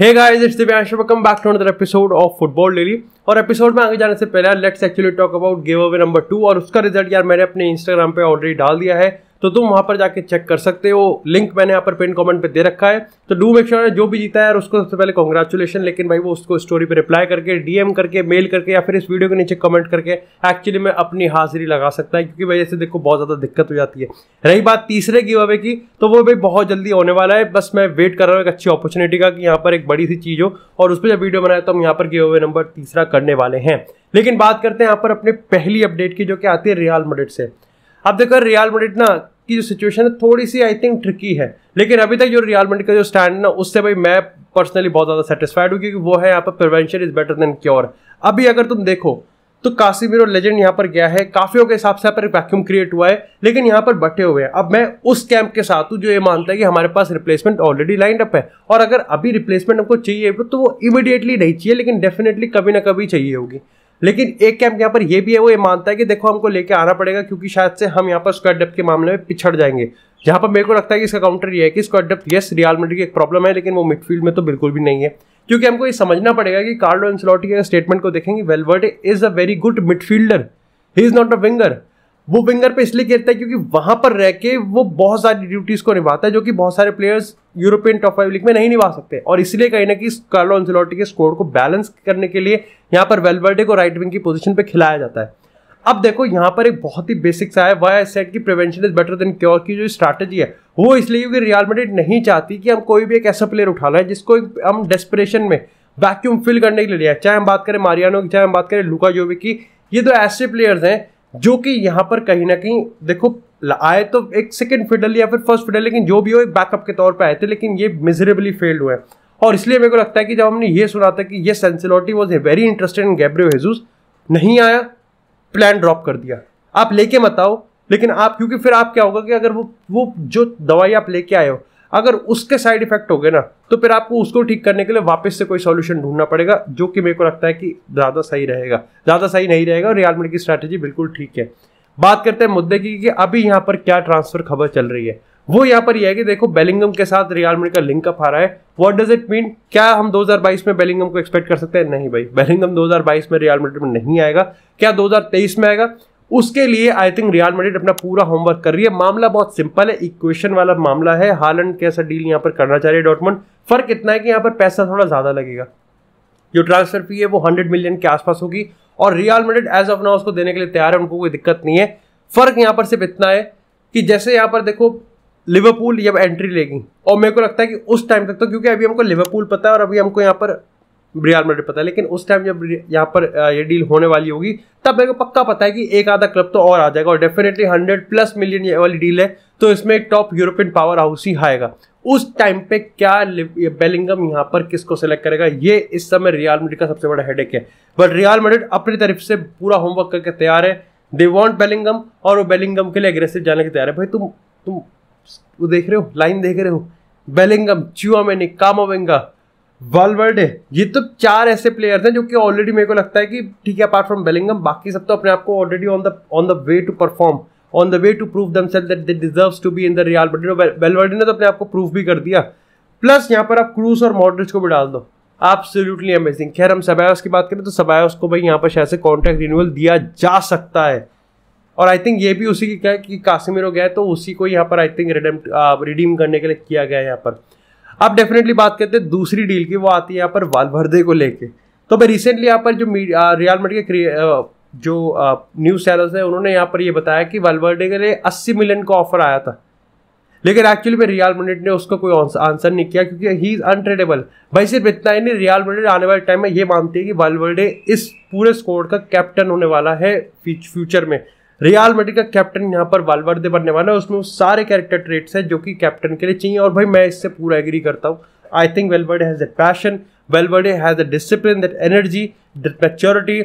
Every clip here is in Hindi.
hey episode of football daily और एपिसोड में आगे जाने से पहले let's actually talk about giveaway number two और उसका रिजल्ट यार मैंने अपने इंस्टाग्राम पे ऑलरेडी डाल दिया है तो तुम वहाँ पर जाके चेक कर सकते हो लिंक मैंने यहाँ पर पिन कमेंट पे दे रखा है तो डू मेक श्योर जो भी जीता है उसको सबसे पहले कॉन्ग्रेचुलेशन लेकिन भाई वो उसको स्टोरी पे रिप्लाई करके डीएम करके मेल करके या फिर इस वीडियो के नीचे कमेंट करके एक्चुअली में अपनी हाजिरी लगा सकता है क्योंकि वजह से देखो बहुत ज़्यादा दिक्कत हो जाती है रही बात तीसरे की वे की तो वो भाई बहुत जल्दी होने वाला है बस मैं वेट कर रहा हूँ एक अच्छी अपॉर्चुनिटी का कि यहाँ पर एक बड़ी सी चीज़ हो और उस पर जब वीडियो बनाया तो हम यहाँ पर गिव अवे नंबर तीसरा करने वाले हैं लेकिन बात करते हैं यहाँ पर अपने पहली अपडेट की जो कि आती है रियाल मडेट से अब देखो रियाल मड्रिड ना की जो सिचुएशन है थोड़ी सी आई थिंक ट्रिकी है लेकिन अभी तक जो रियाल मड्रिड का जो स्टैंड है ना उससे भाई मैं पर्सनली बहुत ज़्यादा सेटिस्फाइड हूँ क्योंकि वो है यहाँ पर prevention is better than cure अभी अगर तुम देखो तो कासिमिरो लेजेंड यहाँ पर गया है काफियों के हिसाब से यहाँ पर वैक्यूम क्रिएट हुआ है लेकिन यहाँ पर बटे हुए हैं अब मैं उस कैंप के साथ हूँ जो ये मानता है कि हमारे पास रिप्लेसमेंट ऑलरेडी लाइंड अप है और अगर अभी रिप्लेसमेंट हमको चाहिए तो वो इमीडिएटली नहीं चाहिए लेकिन डेफिनेटली कभी ना कभी चाहिए होगी लेकिन एक कैंप यहाँ पर यह भी है वो ये मानता है कि देखो हमको लेके आना पड़ेगा क्योंकि शायद से हम यहाँ पर स्क्वाड डेप के मामले में पिछड़ जाएंगे जहाँ पर मेरे को लगता है कि इसका काउंटर ये है कि squad depth is Real Madrid की एक प्रॉब्लम है लेकिन वो मिडफील्ड में तो बिल्कुल भी नहीं है क्योंकि हमको ये समझना पड़ेगा कि कार्लो एंसलॉटी के स्टेटमेंट को देखेंगे Valverde is a very good midfielder he is not a winger वो विंगर पे इसलिए खेलता है क्योंकि वहां पर रह के वो बहुत सारी ड्यूटीज को निभाता है जो कि बहुत सारे players European top five league में नहीं निभा सकते और इसलिए कहीं ना कि कार्लो एंसिलोटी के स्कोर को बैलेंस करने के लिए यहाँ पर वेलवर्डे को राइट विंग की पोजिशन पर खिलाया जाता है अब देखो यहाँ पर एक बहुत ही बेसिक सा है वाई सेट की prevention is better than cure की जो स्ट्रैटेजी है वो इसलिए क्योंकि रियल मेडिट नहीं चाहती कि हम कोई भी एक ऐसा प्लेयर रहे हैं जिसको हम डेस्परेशन में वैक्यूम फिल करने के लिए लिया चाहे हम बात करें मारियानो की चाहे हम बात करें लुका जोवी की ये तो ऐसे प्लेयर्स हैं जो कि यहां पर कहीं ना कहीं देखो आए तो एक सेकेंड फिडल या फिर फर्स्ट फिडल लेकिन जो भी हो एक बैकअप के तौर पर आए थे लेकिन ये मिजरेबली फेल्ड हुए और इसलिए मेरे को लगता है कि जब हमने ये सुना था कि ये Ancelotti was a very interested in Gabriel Jesus नहीं आया प्लान ड्रॉप कर दिया आप लेके मत आओ लेकिन आप क्योंकि फिर आप क्या होगा कि अगर वो वो जो दवाई आप लेके आए हो अगर उसके साइड इफेक्ट हो गए ना तो फिर आपको उसको ठीक करने के लिए वापस से कोई सॉल्यूशन ढूंढना पड़ेगा जो कि मेरे को लगता है कि ज़्यादा सही रहेगा ज़्यादा सही नहीं रहेगा और रियालमी की स्ट्रैटेजी बिल्कुल ठीक है बात करते हैं मुद्दे की कि अभी यहाँ पर क्या ट्रांसफर खबर चल रही है वो यहाँ पर यह है कि देखो बेलिंगम के साथ रियलमी का लिंकअप आ रहा है वॉट डज इट मीन क्या हम 2022 में बेलिंगम को एक्सपेक्ट कर सकते हैं नहीं भाई बेलिंगम 2022 में रियाल में नहीं आएगा क्या 2023 में आएगा उसके लिए आई थिंक रियल मेडिट अपना पूरा होमवर्क कर रही है मामला बहुत सिंपल है इक्वेशन वाला मामला है हालंड कैसा डील यहाँ पर करना चाह रही है डॉटमंड फर्क इतना है कि यहाँ पर पैसा थोड़ा ज़्यादा लगेगा जो ट्रांसफर फी है वो हंड्रेड मिलियन के आसपास होगी और रियल मेडिट एज ऑफ ना उसको देने के लिए तैयार है उनको कोई दिक्कत नहीं है फ़र्क यहाँ पर सिर्फ इतना है कि जैसे यहाँ पर देखो लिवरपूल जब एंट्री लेगी और मेरे को लगता है कि उस टाइम तक तो क्योंकि अभी हमको लिवरपूल पता है और अभी हमको यहाँ पर रियल मेडिट पता है लेकिन उस टाइम जब यहाँ पर ये डील होने वाली होगी तब मेरे को पक्का पता है कि एक आधा क्लब तो और आ जाएगा और डेफिनेटली हंड्रेड प्लस मिलियन ये वाली डील है तो इसमें एक टॉप यूरोपियन पावर हाउस ही आएगा उस टाइम पे क्या बेलिंगम यहाँ पर किसको सेलेक्ट करेगा ये इस समय रियाल मेड्रिड का सबसे बड़ा हेड है बट रियाल मेड्रिड अपनी तरफ से पूरा होमवर्क करके तैयार है दे वॉन्ट बेलिंगम और वो बेलिंगम के लिए एग्रेसिव जाने के तैयार है भाई तुम तुम वो देख रहे हो लाइन देख रहे हो बेलिंगम चुआ मैंने कामोवेंगा वर्ल्ड ये तो चार ऐसे प्लेयर्स हैं जो कि ऑलरेडी मेरे को लगता है कि ठीक है अपार्ट फ्रॉम बेलिंगम बाकी सब तो अपने आप को already on the on the way to perform on the way to prove them self that they deserve to be in the Real but Valverde ने तो अपने आप को प्रूव भी कर दिया प्लस यहाँ पर आप क्रूज और मॉडरिच को भी डाल दो आप सोल्यूटली अमेजिंग खैर हम सबायोस की बात करें तो सबायोस को भाई यहाँ पर शायद से कॉन्ट्रैक्ट रिन्यूअल दिया जा सकता है और आई थिंक ये भी उसी की क्या है कि हो गया तो उसी को यहाँ पर आई थिंक रिडीम रिडीम करने के लिए किया गया यहाँ पर अब डेफिनेटली बात करते हैं दूसरी डील की वो आती है यहाँ पर वालवर्दे को लेके तो भाई रिसेंटली यहाँ पर जो मीडिया रियाल मेड के जो न्यूज़ चैनल्स हैं उन्होंने यहाँ पर ये बताया कि वालवर्डे के लिए अस्सी मिलियन का ऑफर आया था लेकिन एक्चुअली में रियाल मेडिट ने उसका कोई आंसर नहीं किया क्योंकि ही इज़ अनट्रेडेबल भाई सिर्फ इतना ही नहीं रियाल मेडिट आने वाले टाइम में ये मानती है कि वालवर्डे इस पूरे स्कोर का कैप्टन होने वाला है फ्यूचर में रियाल मेडिक का कैप्टन यहाँ पर वालवर्दे बनने वाला है उसमें वो सारे कैरेक्टर ट्रेट्स हैं जो कि कैप्टन के लिए चाहिए और भाई मैं इससे पूरा एग्री करता हूँ I think Valverde has a passion Valverde has a discipline that energy that maturity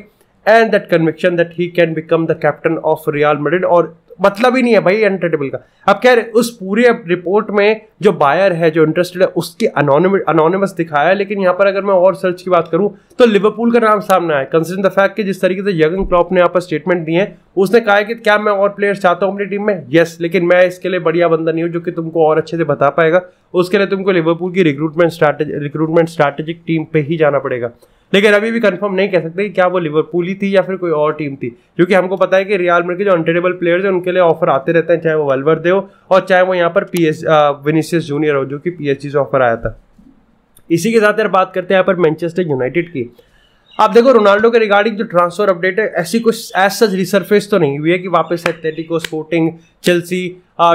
and that conviction that he can become the captain of Real Madrid और मतलब ही नहीं है भाई एंटरटेबल का अब कह रहे उस पूरे रिपोर्ट में जो बायर है जो इंटरेस्टेड है उसकी अनोनिमस दिखाया है लेकिन यहाँ पर अगर मैं और सर्च की बात करूँ तो लिवरपूल का नाम सामने आया कंसिडर द फैक्ट कि जिस तरीके से यगन क्लॉप ने यहाँ पर स्टेटमेंट दी है उसने कहा है कि क्या मैं और प्लेयर्स चाहता हूँ अपनी टीम में येस लेकिन मैं इसके लिए बढ़िया बंदा नहीं हूँ जो कि तुमको और अच्छे से बता पाएगा उसके लिए तुमको लिवरपूल की recruitment strategy recruitment strategic team पर ही जाना पड़ेगा लेकिन अभी भी कंफर्म नहीं कह सकते क्या वो लिवरपूल ही थी या फिर कोई और टीम थी क्योंकि हमको पता है कि रियाल मेड के जो अनटेडेबल प्लेयर्स हैं उनके लिए ऑफर आते रहते हैं चाहे वो दे हो और चाहे वो यहाँ पर पी एच विनीसियस जूनियर हो जो कि पी एच जी से ऑफर आया था इसी के साथ यार बात करते हैं यहाँ पर मैनचेस्टर यूनाइटेड की आप देखो रोनाल्डो के रिगार्डिंग जो ट्रांसफर अपडेट है ऐसी कुछ एज सच रिसर्फेस तो नहीं हुई है कि वापस एथलेटिको स्पोर्टिंग चेल्सी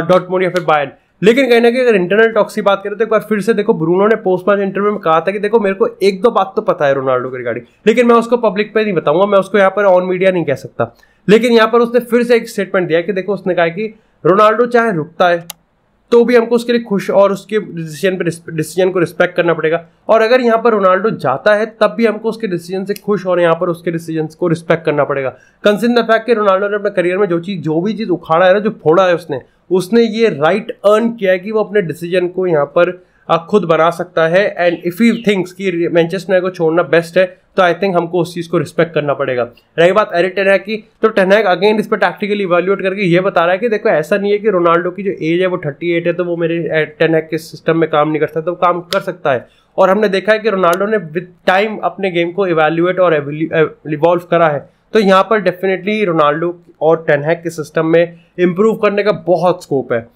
डॉटमोड या फिर बायन लेकिन कहीं ना कहीं अगर इंटरनल टॉक्स की बात करें तो एक बार फिर से देखो ब्रूनो ने पोस्ट मैच इंटरव्यू में कहा था कि देखो मेरे को एक दो बात तो पता है रोनाल्डो के रिगार्डिंग लेकिन मैं उसको पब्लिक पे नहीं बताऊंगा मैं उसको यहाँ पर ऑन मीडिया नहीं कह सकता लेकिन यहाँ पर उसने फिर से एक स्टेटमेंट दिया कि देखो उसने कहा कि रोनाल्डो चाहे रुकता है तो भी हमको उसके लिए खुश और उसके डिसीजन पर डिसीजन को रिस्पेक्ट करना पड़ेगा और अगर यहाँ पर रोनाल्डो जाता है तब भी हमको उसके डिसीजन से खुश और यहाँ पर उसके डिसीजन को रिस्पेक्ट करना पड़ेगा कंसिन द फैक्ट कि रोनाल्डो ने अपने करियर में जो चीज़ जो भी चीज़ उखाड़ा है ना जो फोड़ा है उसने उसने ये राइट right अर्न किया है कि वो अपने डिसीजन को यहाँ पर खुद बना सकता है एंड इफ़ यू थिंक्स कि मैनचेस्टर को छोड़ना बेस्ट है तो आई थिंक हमको उस चीज़ को रिस्पेक्ट करना पड़ेगा रही बात एरिक टेनहैक की तो टेनहैक अगेन इस पर टैक्टिकली इवेल्यूएट करके ये बता रहा है कि देखो ऐसा नहीं है कि रोनाल्डो की जो एज है वो थर्टी एट है तो वो मेरे टेनहैक के सिस्टम में काम नहीं कर सकता तो वो काम कर सकता है और हमने देखा है कि रोनाल्डो ने विद टाइम अपने गेम को इवेल्यूएट और इवॉल्व करा है तो यहाँ पर डेफिनेटली रोनाल्डो और टेनहैक के सिस्टम में इम्प्रूव करने का बहुत स्कोप है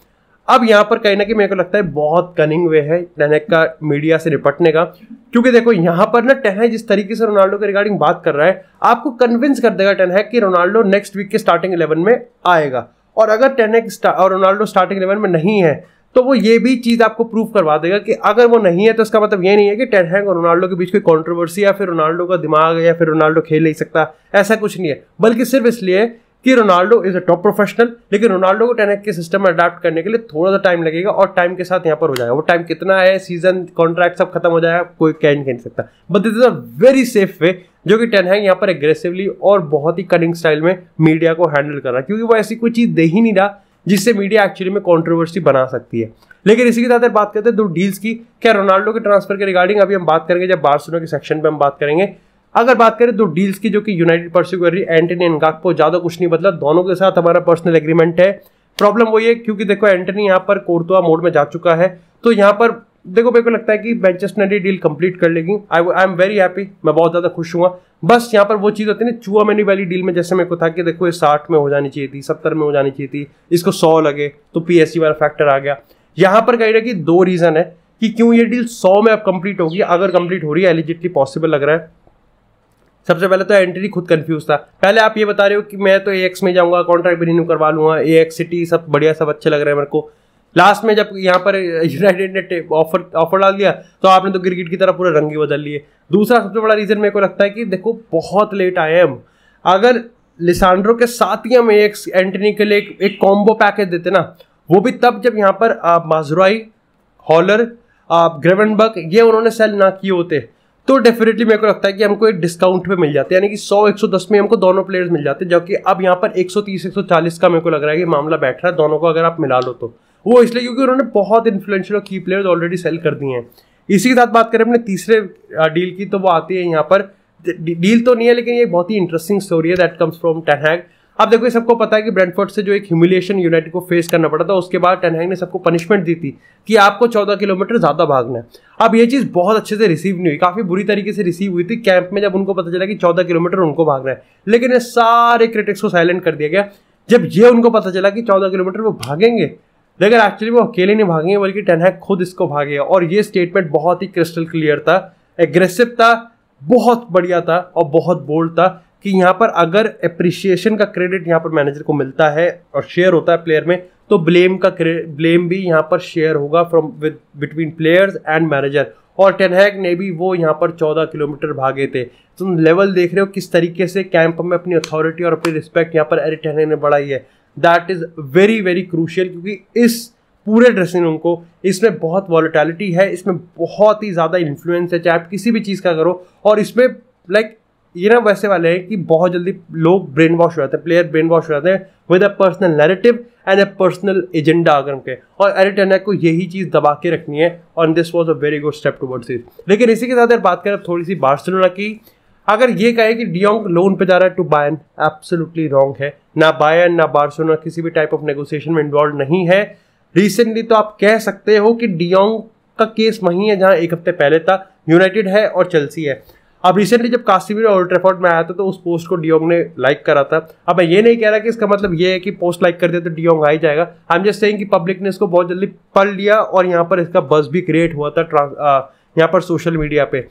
अब यहाँ पर कहीं ना कहीं मेरे को लगता है बहुत कनिंग वे है टेनहैक का मीडिया से निपटने का क्योंकि देखो यहाँ पर ना टेनहैक जिस तरीके से रोनाल्डो के रिगार्डिंग बात कर रहा है आपको कन्विंस कर देगा टेनहैक कि रोनाल्डो नेक्स्ट वीक के स्टार्टिंग इलेवन में आएगा और अगर टेनहैक और रोनाल्डो स्टार्टिंग इलेवन में नहीं है तो वो ये भी चीज़ आपको प्रूव करवा देगा कि अगर वो नहीं है तो इसका मतलब ये नहीं है कि टेनहैंग और रोनाल्डो के बीच कोई कॉन्ट्रोवर्सी या फिर रोनाल्डो का दिमाग या फिर रोनाल्डो खेल नहीं सकता ऐसा कुछ नहीं है बल्कि सिर्फ इसलिए कि Ronaldo is a top professional लेकिन रोनाल्डो को टेनहैंग के सिस्टम में अडाप्ट करने के लिए थोड़ा सा टाइम लगेगा और टाइम के साथ यहाँ पर हो जाएगा वो टाइम कितना है सीजन कॉन्ट्रैक्ट सब खत्म हो जाएगा कोई कह नहीं सकता but this is a very safe way जो कि टेनहैंग यहाँ पर एग्रेसिवली और बहुत ही कनिंग स्टाइल में मीडिया को हैंडल कर रहा है क्योंकि वो ऐसी कोई चीज़ दे ही नहीं रहा जिससे मीडिया एक्चुअली में कॉन्ट्रोवर्सी बना सकती है लेकिन इसी के साथ बात करते हैं दो तो डील्स की क्या रोनाल्डो के ट्रांसफर के रिगार्डिंग अभी हम बात करेंगे जब बारसोनो के सेक्शन पे हम बात करेंगे अगर बात करें दो तो डील्स की जो कि यूनाइटेड परस्यू कर रही है एंटनी एनगाकपो ज़्यादा कुछ नहीं बदला दोनों के साथ हमारा पर्सनल एग्रीमेंट है प्रॉब्लम वही है क्योंकि देखो एंटनी यहाँ पर कोर्तुआ मोड में जा चुका है तो यहाँ पर देखो मेरे को लगता है कि मैनचेस्टर यूनाइटेड डील कंप्लीट कर लेगी I I am very happy मैं बहुत ज़्यादा खुश हुआ बस यहाँ पर वो चीज़ होती है ना चुआ मैनी वाली डील में जैसे मेरे को था कि देखो ये साठ में हो जानी चाहिए थी सत्तर में हो जानी चाहिए थी इसको सौ लगे तो पी वाला फैक्टर आ गया यहाँ पर कही रहा कि दो रीज़न है कि क्यों ये डील सौ में अब कंप्लीट होगी अगर कंप्लीट हो रही है एलिजिटली पॉसिबल लग रहा है सबसे पहले तो एंट्री खुद कंफ्यूज था पहले आप ये बता रहे हो कि मैं तो ए एक्स में जाऊंगा कॉन्ट्रैक्ट भी रिन्यू करवा लूंगा ए एक्स सिटी सब बढ़िया सब अच्छे लग रहे हैं मेरे को लास्ट में जब यहाँ पर यूनाइटेड uh, ने ऑफर ऑफर डाल दिया तो आपने तो क्रिकेट की तरफ पूरे रंग ही बदल लिए दूसरा सबसे बड़ा रीज़न मेरे को लगता है कि देखो बहुत लेट आए हम अगर लिसांड्रो के साथ ही हम एक एंटनी के लिए एक, एक कॉम्बो पैकेज देते ना वो भी तब जब यहाँ पर आप माजुराई हॉलर आप ग्रेवनबर्ग ये उन्होंने सेल ना किए होते तो डेफिनेटली मेरे को लगता है कि हमको एक डिस्काउंट पे मिल जाते हैं यानी कि 100 110 में हमको दोनों प्लेयर्स मिल जाते हैं जबकि अब यहाँ पर 130 140 का मेरे को लग रहा है कि मामला बैठ रहा है दोनों को अगर आप मिला लो तो वो इसलिए क्योंकि उन्होंने बहुत इन्फ्लुएंशियल और की प्लेयर्स ऑलरेडी सेल कर दिए हैं इसी के साथ बात करें अपने तीसरे डील की तो वो आती है यहाँ पर डील तो नहीं है लेकिन ये बहुत ही इंटरेस्टिंग स्टोरी है दैट कम्स फ्रॉम टेनहैग अब देखो ये सबको पता है कि ब्रेंटफोर्ड से जो एक ह्यूमिलेशन यूनाइटेड को फेस करना पड़ा था उसके बाद टेनहैग ने सबको पनिशमेंट दी थी कि आपको चौदह किलोमीटर ज़्यादा भागना है अब ये चीज़ बहुत अच्छे से रिसीव नहीं हुई काफ़ी बुरी तरीके से रिसीव हुई थी कैंप में जब उनको पता चला कि चौदह किलोमीटर उनको भागना है लेकिन ये सारे क्रिटिक्स को साइलेंट कर दिया गया जब ये उनको पता चला कि चौदह किलोमीटर वो भागेंगे लेकिन एक्चुअली वो अकेले नहीं भागेंगे बल्कि टेनहैक खुद इसको भागेगा और ये स्टेटमेंट बहुत ही क्रिस्टल क्लियर था एग्रेसिव था बहुत बढ़िया था और बहुत बोल्ड था कि यहाँ पर अगर अप्रिशिएशन का क्रेडिट यहाँ पर मैनेजर को मिलता है और शेयर होता है प्लेयर में तो ब्लेम का ब्लेम भी यहाँ पर शेयर होगा from with between players and manager और टेनहैक ने भी वो यहाँ पर चौदह किलोमीटर भागे थे तुम लेवल देख रहे हो किस तरीके से कैंप में अपनी अथॉरिटी और अपनी रिस्पेक्ट यहाँ पर एरिक टेनहैग ने बढ़ाई है that is very very crucial क्योंकि इस पूरे ड्रेसिंग रूम को इसमें बहुत वॉलीटैलिटी है इसमें बहुत ही ज़्यादा इन्फ्लुएंस है चाहे आप किसी भी चीज़ का करो और इसमें लाइक like, ये ना वैसे वाले हैं कि बहुत जल्दी लोग ब्रेन वॉश हो जाते हैं प्लेयर ब्रेन वॉश हो जाते हैं with a personal narrative and a personal agenda अगर उनके और एरिट को यही चीज़ दबा के रखनी है और this was a very good step to this लेकिन इसी के साथ अगर बात करें थोड़ी सी बार्सिलोना की अगर ये कहे कि डियोंग लोन पे जा रहा है टू बायन एब्सोल्युटली रॉन्ग है ना बायन ना बार्सोना किसी भी टाइप ऑफ नेगोशिएशन में इन्वॉल्व नहीं है रिसेंटली तो आप कह सकते हो कि डियोंग का केस वहीं है जहां एक हफ्ते पहले था यूनाइटेड है और चलसी है अब रिसेंटली जब काश्मीर और ट्रेफोर्ड में आया था तो उस पोस्ट को डियोंग ने लाइक करा था अब मैं ये नहीं कह रहा कि इसका मतलब ये है कि पोस्ट लाइक कर दिया तो डियोंग आ ही जाएगा आई एम जस्ट सेइंग कि पब्लिक ने इसको बहुत जल्दी पढ़ लिया और यहाँ पर इसका बस भी क्रिएट हुआ था यहाँ पर सोशल मीडिया पर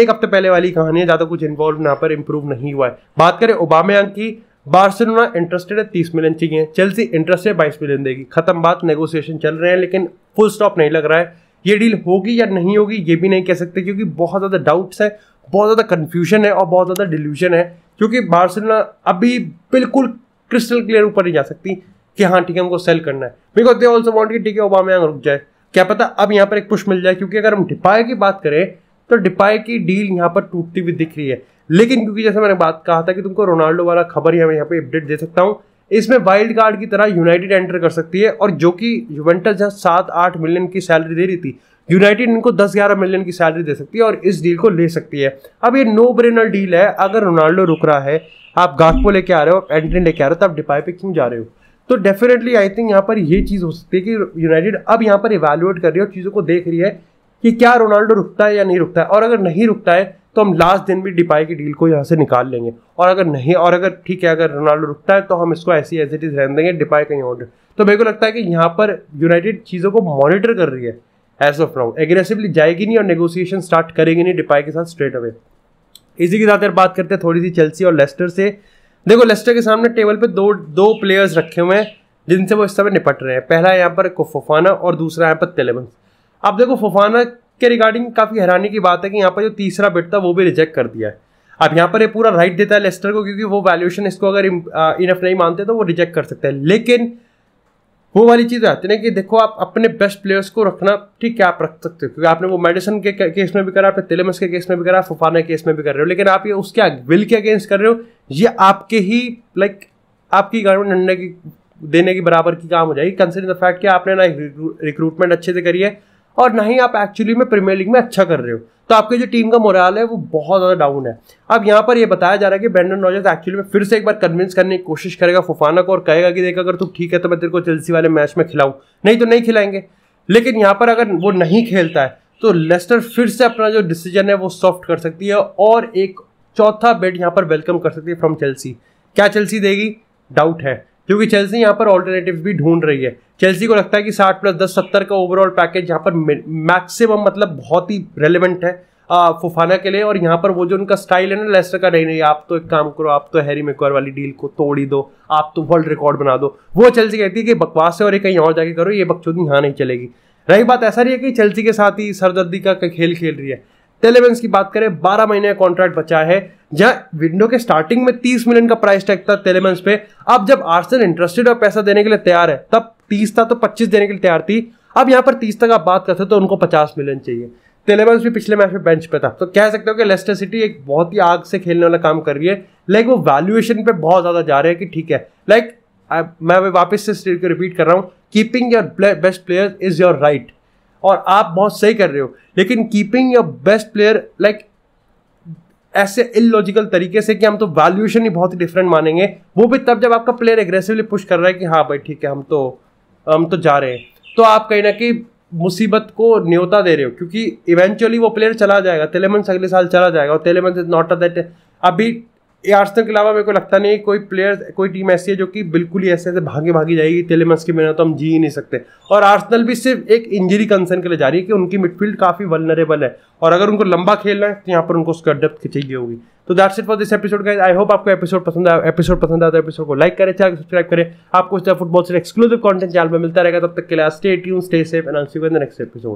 एक हफ्ते पहले वाली कहानी है ज़्यादा कुछ इन्वॉल्व यहाँ पर इंप्रूव नहीं हुआ है बात करें ओबामयांग की बार्सिलोना इंटरेस्टेड है तीस मिलियन चाहिए चेल्सी इंटरेस्ट है बाईस मिलियन देगी खत्म बात नेगोशिएशन चल रहे हैं लेकिन फुल स्टॉप नहीं लग रहा है ये डील होगी या नहीं होगी ये भी नहीं कह सकते क्योंकि बहुत ज़्यादा डाउट्स है बहुत ज़्यादा कन्फ्यूजन है और बहुत ज़्यादा डिल्यूजन है क्योंकि बार्सिलोना अभी बिल्कुल क्रिस्टल क्लियर ऊपर नहीं जा सकती कि हाँ ठीक है हमको सेल करना है बिकॉज दे ऑल्सो वॉन्ट कि ठीक है रुक जाए क्या पता अब यहाँ पर एक पुश मिल जाए क्योंकि अगर हम डिपाय की बात करें तो डिपाई की डील यहाँ पर टूटती हुई दिख रही है लेकिन क्योंकि जैसे मैंने बात कहा था कि तुमको रोनाल्डो वाला खबर ही मैं यहाँ पे अपडेट दे सकता हूँ इसमें वाइल्ड कार्ड की तरह यूनाइटेड एंटर कर सकती है और जो कि यूवेंटस जहाँ सात आठ मिलियन की सैलरी दे रही थी यूनाइटेड इनको दस ग्यारह मिलियन की सैलरी दे सकती है और इस डील को ले सकती है अब ये नो ब्रेनर डील है अगर रोनाल्डो रुक रहा है आप गाकपो लेके आ रहे हो आप एंट्री लेके आ रहे हो तो आप डिपाई पे क्यों जा रहे हो तो डेफिनेटली आई थिंक यहाँ पर ये चीज़ हो सकती है कि यूनाइटेड अब यहाँ पर इवेल्युएट कर रही है और चीज़ों को देख रही है कि क्या रोनाल्डो रुकता है या नहीं रुकता है और अगर नहीं रुकता है तो हम लास्ट दिन भी डिपाई की डील को यहाँ से निकाल लेंगे और अगर नहीं और अगर ठीक है अगर रोनाल्डो रुकता है तो हम इसको ऐसी एज इट इज रहने देंगे डिपाई कहीं और तो मेरे को लगता है कि यहाँ पर यूनाइटेड चीज़ों को मॉनिटर कर रही है एज ऑफ नाउ एग्रेसिवली जाएगी नहीं और नेगोशिएशन स्टार्ट करेगी नहीं डिपाई के साथ स्ट्रेट अवे इसी के साथ यार बात करते हैं थोड़ी सी चेल्सी और लेस्टर से देखो लेस्टर के सामने टेबल पे दो दो प्लेयर्स रखे हुए हैं जिनसे वो इस समय निपट रहे हैं पहला यहाँ पर कोफोफाना और दूसरा यहाँ पर तेलेबंस अब देखो फुफाना के रिगार्डिंग काफ़ी हैरानी की बात है कि यहाँ पर जो तीसरा बिट था वो भी रिजेक्ट कर दिया है अब यहाँ पर ये पूरा राइट देता है लेस्टर को क्योंकि वो वैल्यूएशन इसको अगर इनफ नहीं मानते तो वो रिजेक्ट कर सकते हैं लेकिन वो वाली चीज़ आती है कि देखो आप अपने बेस्ट प्लेयर्स को रखना ठीक है आप रख सकते हो क्योंकि आपने वो मेडिसन के केस में भी करा आपने तिलेमस के केस में भी करा फुफाना के केस में भी कर रहे हो लेकिन आप ये उसके विल के अगेंस्ट कर रहे हो ये आपके ही लाइक आपकी गवर्नमेंट निर्णय की देने की बराबर की काम हो जाएगी कंसिडर द फैक्ट कि आपने ना रिक्रूटमेंट अच्छे से करी है और ना ही आप एक्चुअली में प्रीमियर लीग में अच्छा कर रहे हो तो आपकी जो टीम का मोराल है वो बहुत ज़्यादा डाउन है अब यहाँ पर ये बताया जा रहा है कि ब्रेंडन रॉजर्स एक्चुअली में फिर से एक बार कन्विंस करने की कोशिश करेगा फुफाना को और कहेगा कि देख अगर तू ठीक है तो मैं तेरे को चेल्सी वाले मैच में खिलाऊँ नहीं तो नहीं खिलाएंगे लेकिन यहाँ पर अगर वो नहीं खेलता है तो लेस्टर फिर से अपना जो डिसीजन है वो सॉफ्ट कर सकती है और एक चौथा बेड यहाँ पर वेलकम कर सकती है फ्रॉम चेल्सी क्या चेल्सी देगी डाउट है क्योंकि चेल्सी यहाँ पर ऑल्टरनेटिव भी ढूंढ रही है चेल्सी को लगता है कि साठ प्लस दस सत्तर का ओवरऑल पैकेज यहाँ पर मैक्सिमम मतलब बहुत ही रेलिवेंट है फुफाना के लिए और यहाँ पर वो जो उनका स्टाइल है ना लेस्टर का नहीं नहीं आप तो एक काम करो आप तो हैरी मेकवार वाली डील को तोड़ ही दो आप तो वर्ल्ड रिकॉर्ड बना दो वो चेल्सी कहती है कि बकवास है और ये कहीं और जाके करो ये बकचोदी यहाँ नहीं चलेगी रही बात ऐसा रही है कि चेल्सी के साथ ही सरदर्दी का खेल खेल रही है टेलीवेंस की बात करें बारह महीने का कॉन्ट्रैक्ट बचा है जहां विंडो के स्टार्टिंग में तीस मिलियन का प्राइस टैग था टेलीवेंस पे अब जब आर्सन इंटरेस्टेड और पैसा देने के लिए तैयार है तब तीस था तो पच्चीस देने के लिए तैयार थी अब यहाँ पर तीस तक आप बात करते तो उनको पचास मिलियन चाहिए तेलेवंस भी पिछले मैच में बेंच पे था तो कह सकते हो कि लेस्टर सिटी एक बहुत ही आग से खेलने वाला काम कर रही है लाइक वो वैल्यूएशन पे बहुत ज़्यादा जा रहे हैं कि ठीक है लाइक मैं वापस से स्टेट को रिपीट कर रहा हूँ keeping your best player is your right और आप बहुत सही कर रहे हो लेकिन keeping your best player like ऐसे इलॉजिकल तरीके से कि हम तो वैल्यूएशन ही बहुत ही डिफरेंट मानेंगे वो भी तब जब आपका प्लेयर एग्रेसिवली पुश कर रहा है कि हाँ भाई ठीक है हम तो हम तो जा रहे हैं तो आप कहीं ना कहीं मुसीबत को न्योता दे रहे हो क्योंकि इवेंचुअली वो प्लेयर चला जाएगा तेलेमंस अगले साल चला जाएगा और तेलेमंस इज नॉट दैट अभी आर्सनल के अलावा मेरे को लगता नहीं कोई प्लेयर कोई टीम ऐसी है जो कि बिल्कुल ही ऐसे ऐसे भागे भागी जाएगी तेलेमस के बिना तो हम जी ही नहीं सकते और आर्सनल भी सिर्फ एक इंजरी कंसर्न के लिए जा रही है कि उनकी मिडफील्ड काफ़ी वलनरेबल है और अगर उनको लंबा खेलना है तो यहाँ पर उनको उसका डेप्थ खिंचाई होगी तो that's it for this episode guys I hope आपको एपिसोड पसंद आया एपिसोड पसंद आया तो एपिसोड को लाइक करें चैनल सब्सक्राइब करें आपको फुटबॉल से एक्सक्लूसिव कॉन्टेंट चैनल पर मिलता रहेगा तब तक के लिए stay tuned stay safe and next episode